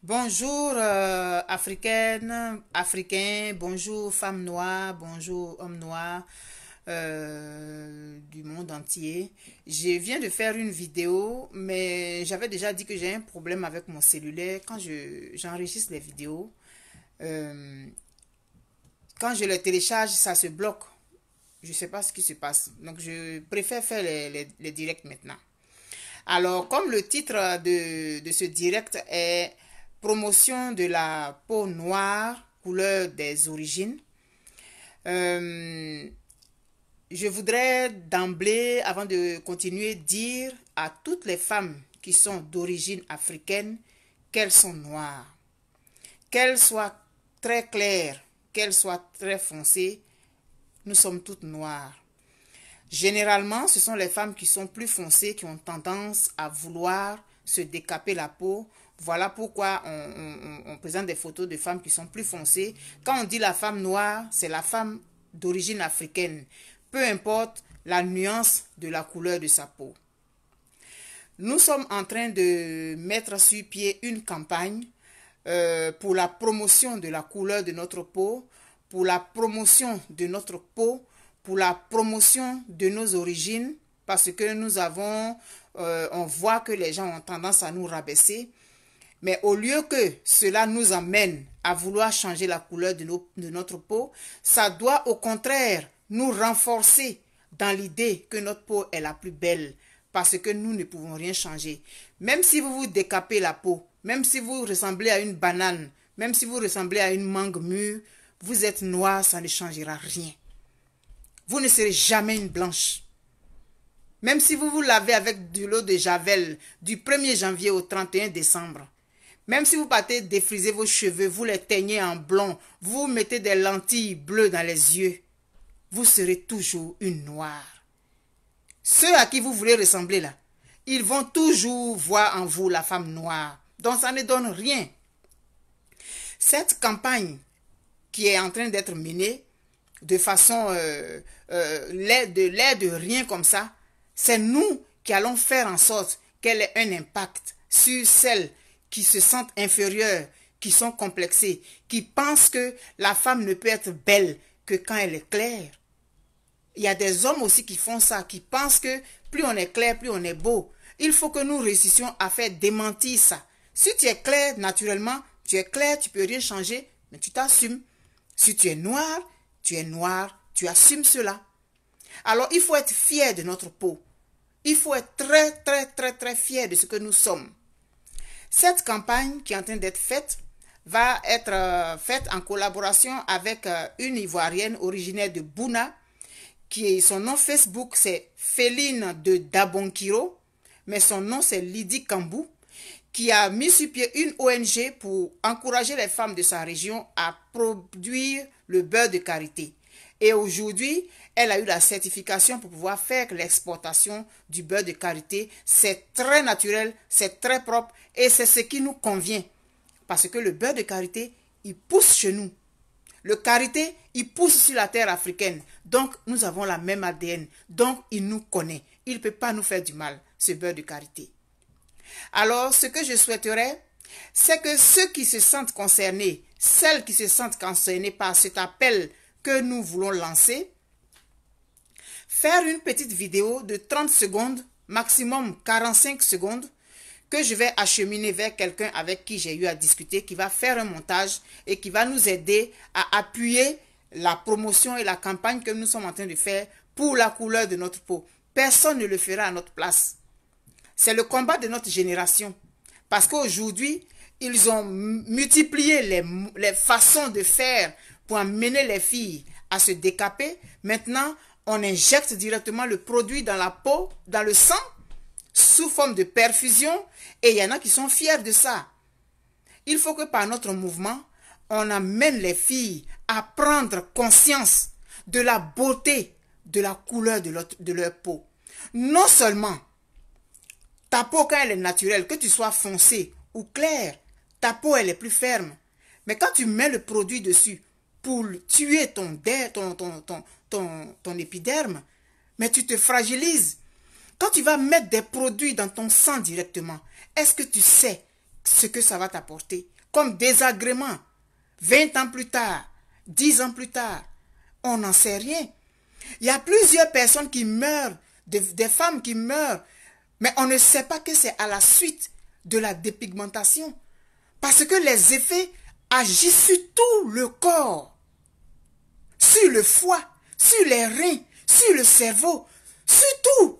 Bonjour Africaines, euh, africaine, africain, bonjour femmes noire, bonjour hommes noir euh, du monde entier. Je viens de faire une vidéo, mais j'avais déjà dit que j'ai un problème avec mon cellulaire quand j'enregistre les vidéos. Euh, quand je les télécharge, ça se bloque. Je ne sais pas ce qui se passe. Donc je préfère faire les, les, directs maintenant. Alors comme le titre de, de ce direct est promotion de la peau noire, couleur des origines. Euh, je voudrais d'emblée, avant de continuer, dire à toutes les femmes qui sont d'origine africaine qu'elles sont noires. Qu'elles soient très claires, qu'elles soient très foncées, nous sommes toutes noires. Généralement, ce sont les femmes qui sont plus foncées qui ont tendance à vouloir se décaper la peau voilà pourquoi on, présente des photos de femmes qui sont plus foncées. Quand on dit la femme noire, c'est la femme d'origine africaine, peu importe la nuance de la couleur de sa peau. Nous sommes en train de mettre sur pied une campagne euh, pour la promotion de la couleur de notre peau, pour la promotion de notre peau, pour la promotion de nos origines, parce que nous avons, euh, on voit que les gens ont tendance à nous rabaisser. Mais au lieu que cela nous amène à vouloir changer la couleur de, de notre peau, ça doit au contraire nous renforcer dans l'idée que notre peau est la plus belle parce que nous ne pouvons rien changer. Même si vous vous décapez la peau, même si vous ressemblez à une banane, même si vous ressemblez à une mangue mûre, vous êtes noir, ça ne changera rien. Vous ne serez jamais une blanche. Même si vous vous lavez avec de l'eau de Javel du 1er janvier au 31 décembre, même si vous partez défriser vos cheveux, vous les teignez en blond, vous mettez des lentilles bleues dans les yeux, vous serez toujours une noire. Ceux à qui vous voulez ressembler là, ils vont toujours voir en vous la femme noire. Donc ça ne donne rien. Cette campagne qui est en train d'être menée de façon euh, euh, de, de rien comme ça, c'est nous qui allons faire en sorte qu'elle ait un impact sur celles qui se sentent inférieurs, qui sont complexés, qui pensent que la femme ne peut être belle que quand elle est claire. Il y a des hommes aussi qui font ça, qui pensent que plus on est clair, plus on est beau. Il faut que nous réussissions à faire démentir ça. Si tu es clair, naturellement, tu es clair, tu peux rien changer, mais tu t'assumes. Si tu es noir, tu es noir, tu assumes cela. Alors il faut être fier de notre peau. Il faut être très, très, très, très fier de ce que nous sommes. Cette campagne qui est en train d'être faite va être euh, faite en collaboration avec euh, une Ivoirienne originaire de Bouna, qui est, son nom Facebook, c'est Féline de Dabonkiro, mais son nom c'est Lydie Kambou, qui a mis sur pied une ONG pour encourager les femmes de sa région à produire le beurre de karité. Et aujourd'hui, elle a eu la certification pour pouvoir faire l'exportation du beurre de karité. C'est très naturel, c'est très propre et c'est ce qui nous convient. Parce que le beurre de karité, il pousse chez nous. Le karité, il pousse sur la terre africaine. Donc, nous avons la même ADN. Donc, il nous connaît. Il ne peut pas nous faire du mal, ce beurre de karité. Alors, ce que je souhaiterais, c'est que ceux qui se sentent concernés, celles qui se sentent concernées par cet appel que nous voulons lancer, faire une petite vidéo de 30 secondes, maximum 45 secondes, que je vais acheminer vers quelqu'un avec qui j'ai eu à discuter, qui va faire un montage et qui va nous aider à appuyer la promotion et la campagne que nous sommes en train de faire pour la couleur de notre peau. Personne ne le fera à notre place. C'est le combat de notre génération. Parce qu'aujourd'hui, ils ont multiplié les, les façons de faire, pour amener les filles à se décaper. Maintenant, on injecte directement le produit dans la peau, dans le sang, sous forme de perfusion. Et il y en a qui sont fiers de ça. Il faut que par notre mouvement, on amène les filles à prendre conscience de la beauté de la couleur de leur, de leur peau. Non seulement ta peau, quand elle est naturelle, que tu sois foncée ou claire, ta peau, elle est plus ferme. Mais quand tu mets le produit dessus, pour tuer ton, ton, ton, ton, ton épiderme, mais tu te fragilises. Quand tu vas mettre des produits dans ton sang directement, est-ce que tu sais ce que ça va t'apporter comme désagrément 20 ans plus tard, 10 ans plus tard, on n'en sait rien. Il y a plusieurs personnes qui meurent, des femmes qui meurent, mais on ne sait pas que c'est à la suite de la dépigmentation. Parce que les effets agit sur tout le corps, sur le foie, sur les reins, sur le cerveau, sur tout.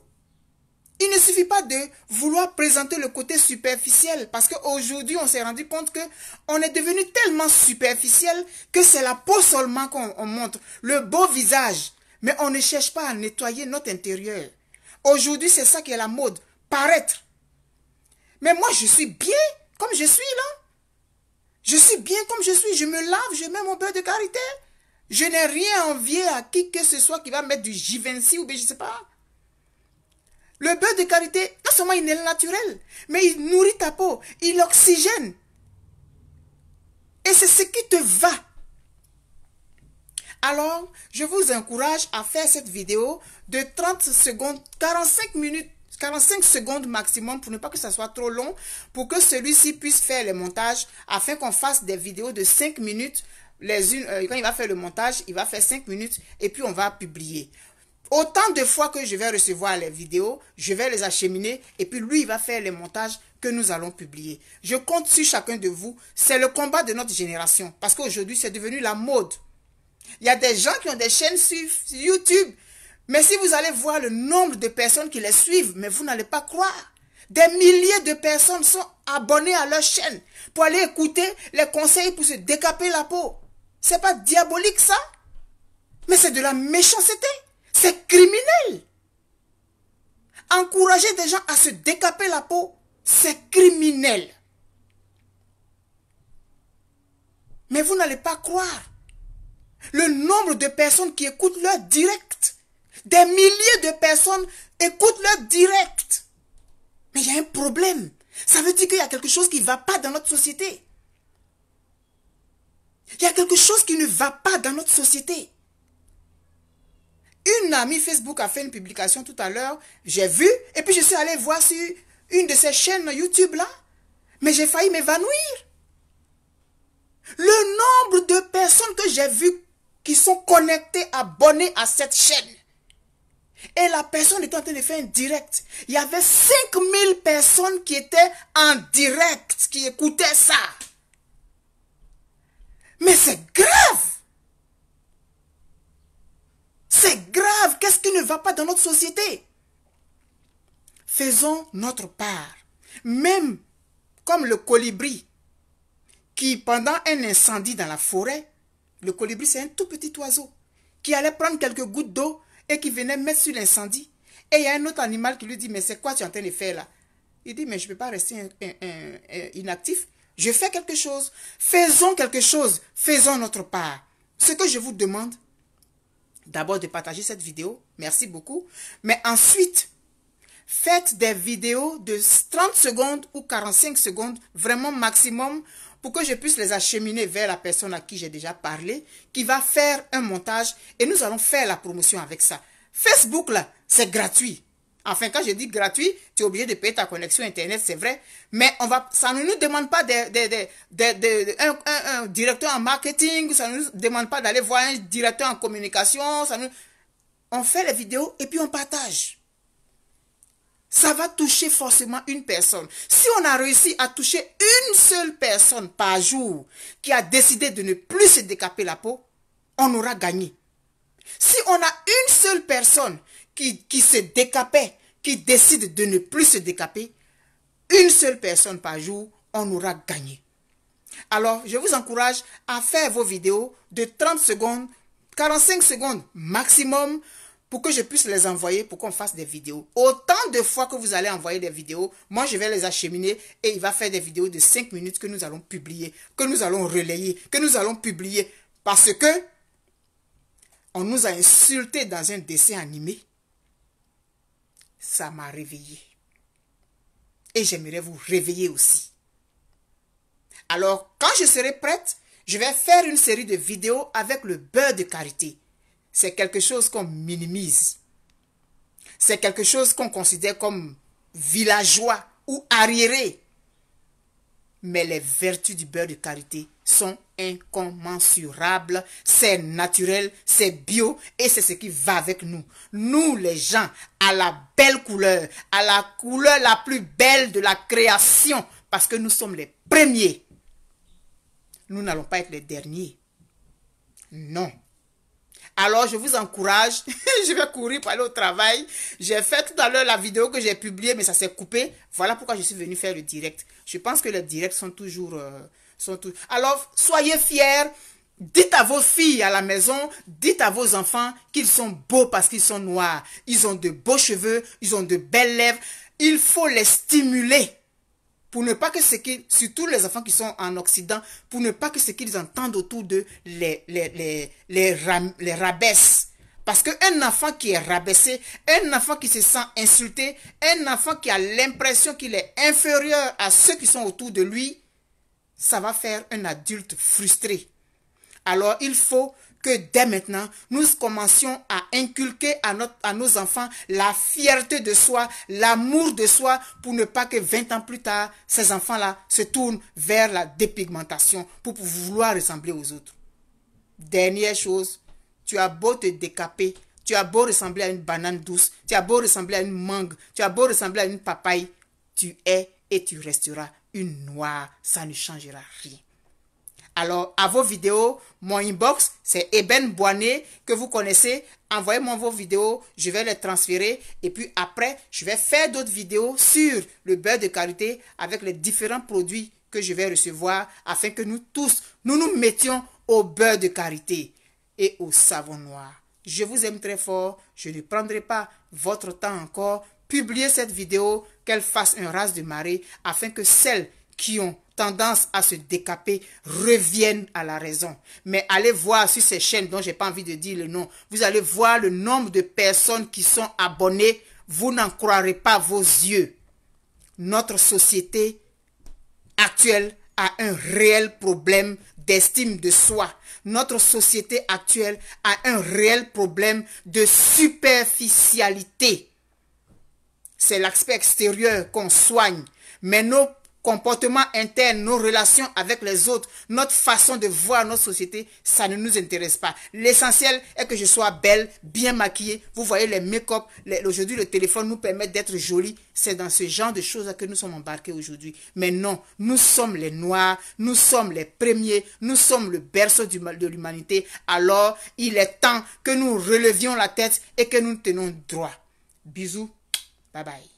Il ne suffit pas de vouloir présenter le côté superficiel parce qu'aujourd'hui on s'est rendu compte que on est devenu tellement superficiel que c'est la peau seulement qu'on montre, le beau visage, mais on ne cherche pas à nettoyer notre intérieur. Aujourd'hui c'est ça qui est la mode, paraître. Mais moi je suis bien comme je suis là. Je suis bien comme je suis. Je me lave, je mets mon beurre de karité. Je n'ai rien envié à qui que ce soit qui va mettre du Givenchy ou bien je sais pas. Le beurre de karité, non seulement il est naturel, mais il nourrit ta peau, il oxygène. Et c'est ce qui te va. Alors, je vous encourage à faire cette vidéo de 30 secondes, 45 minutes 45 secondes maximum pour ne pas que ça soit trop long, pour que celui-ci puisse faire les montages afin qu'on fasse des vidéos de 5 minutes. Les unes, euh, quand il va faire le montage, il va faire 5 minutes et puis on va publier. Autant de fois que je vais recevoir les vidéos, je vais les acheminer et puis lui, il va faire les montages que nous allons publier. Je compte sur chacun de vous. C'est le combat de notre génération parce qu'aujourd'hui, c'est devenu la mode. Il y a des gens qui ont des chaînes sur YouTube mais si vous allez voir le nombre de personnes qui les suivent, mais vous n'allez pas croire. Des milliers de personnes sont abonnées à leur chaîne pour aller écouter les conseils pour se décaper la peau. C'est pas diabolique ça Mais c'est de la méchanceté. C'est criminel. Encourager des gens à se décaper la peau, c'est criminel. Mais vous n'allez pas croire le nombre de personnes qui écoutent leur direct. Des milliers de personnes écoutent le direct. Mais il y a un problème. Ça veut dire qu'il y a quelque chose qui ne va pas dans notre société. Il y a quelque chose qui ne va pas dans notre société. Une amie Facebook a fait une publication tout à l'heure, j'ai vu, et puis je suis allée voir sur une de ces chaînes YouTube là, mais j'ai failli m'évanouir. Le nombre de personnes que j'ai vues qui sont connectées, abonnées à cette chaîne. Et la personne était en train de faire un direct. Il y avait 5000 personnes qui étaient en direct, qui écoutaient ça. Mais c'est grave. C'est grave. Qu'est-ce qui ne va pas dans notre société Faisons notre part. Même comme le colibri qui, pendant un incendie dans la forêt, le colibri c'est un tout petit oiseau qui allait prendre quelques gouttes d'eau et qui venait mettre sur l'incendie. Et il y a un autre animal qui lui dit, mais c'est quoi tu es en train de faire là Il dit, mais je ne peux pas rester inactif. Je fais quelque chose. Faisons quelque chose. Faisons notre part. Ce que je vous demande, d'abord de partager cette vidéo. Merci beaucoup. Mais ensuite, Faites des vidéos de 30 secondes ou 45 secondes, vraiment maximum, pour que je puisse les acheminer vers la personne à qui j'ai déjà parlé, qui va faire un montage et nous allons faire la promotion avec ça. Facebook, là, c'est gratuit. Enfin, quand je dis gratuit, tu es obligé de payer ta connexion Internet, c'est vrai. Mais on va, ça ne nous demande pas de, un, directeur en marketing, ça ne nous demande pas d'aller voir un directeur en communication. Ça nous... On fait les vidéos et puis on partage ça va toucher forcément une personne. Si on a réussi à toucher une seule personne par jour qui a décidé de ne plus se décaper la peau, on aura gagné. Si on a une seule personne qui, se décapait, qui décide de ne plus se décaper, une seule personne par jour, on aura gagné. Alors, je vous encourage à faire vos vidéos de 30 secondes, 45 secondes maximum pour que je puisse les envoyer pour qu'on fasse des vidéos. Autant de fois que vous allez envoyer des vidéos, moi je vais les acheminer et il va faire des vidéos de 5 minutes que nous allons publier, que nous allons relayer, que nous allons publier parce que on nous a insulté dans un dessin animé. Ça m'a réveillé. Et j'aimerais vous réveiller aussi. Alors, quand je serai prête, je vais faire une série de vidéos avec le beurre de carité c'est quelque chose qu'on minimise. C'est quelque chose qu'on considère comme villageois ou arriéré. Mais les vertus du beurre de karité sont incommensurables. C'est naturel, c'est bio et c'est ce qui va avec nous. Nous, les gens, à la belle couleur, à la couleur la plus belle de la création, parce que nous sommes les premiers. Nous n'allons pas être les derniers. Non, alors, je vous encourage. je vais courir pour aller au travail. J'ai fait tout à l'heure la vidéo que j'ai publiée, mais ça s'est coupé. Voilà pourquoi je suis venu faire le direct. Je pense que les directs sont toujours... Euh, sont Alors, soyez fiers. Dites à vos filles à la maison, dites à vos enfants qu'ils sont beaux parce qu'ils sont noirs. Ils ont de beaux cheveux, ils ont de belles lèvres. Il faut les stimuler pour ne pas que ce qu'ils, surtout les enfants qui sont en Occident, pour ne pas que ce qu'ils entendent autour d'eux les, les, les, les, les rabaisse. Parce qu'un enfant qui est rabaissé, un enfant qui se sent insulté, un enfant qui a l'impression qu'il est inférieur à ceux qui sont autour de lui, ça va faire un adulte frustré. Alors il faut que dès maintenant, nous commencions à inculquer à, notre, à nos enfants la fierté de soi, l'amour de soi, pour ne pas que 20 ans plus tard, ces enfants-là se tournent vers la dépigmentation pour vouloir ressembler aux autres. Dernière chose, tu as beau te décaper, tu as beau ressembler à une banane douce, tu as beau ressembler à une mangue, tu as beau ressembler à une papaye, tu es et tu resteras une noire, ça ne changera rien. Alors, à vos vidéos, mon inbox, c'est Eben Boinet que vous connaissez. Envoyez-moi vos vidéos, je vais les transférer. Et puis après, je vais faire d'autres vidéos sur le beurre de karité avec les différents produits que je vais recevoir afin que nous tous, nous nous mettions au beurre de karité et au savon noir. Je vous aime très fort. Je ne prendrai pas votre temps encore. Publiez cette vidéo, qu'elle fasse un rase de marée afin que celle qui ont tendance à se décaper reviennent à la raison. Mais allez voir sur ces chaînes dont j'ai pas envie de dire le nom, vous allez voir le nombre de personnes qui sont abonnées, vous n'en croirez pas vos yeux. Notre société actuelle a un réel problème d'estime de soi. Notre société actuelle a un réel problème de superficialité. C'est l'aspect extérieur qu'on soigne. Mais nos comportement interne, nos relations avec les autres, notre façon de voir notre société, ça ne nous intéresse pas. L'essentiel est que je sois belle, bien maquillée. Vous voyez les make-up, aujourd'hui le téléphone nous permet d'être jolie. C'est dans ce genre de choses que nous sommes embarqués aujourd'hui. Mais non, nous sommes les noirs, nous sommes les premiers, nous sommes le berceau de l'humanité. Alors, il est temps que nous relevions la tête et que nous tenons droit. Bisous, bye bye.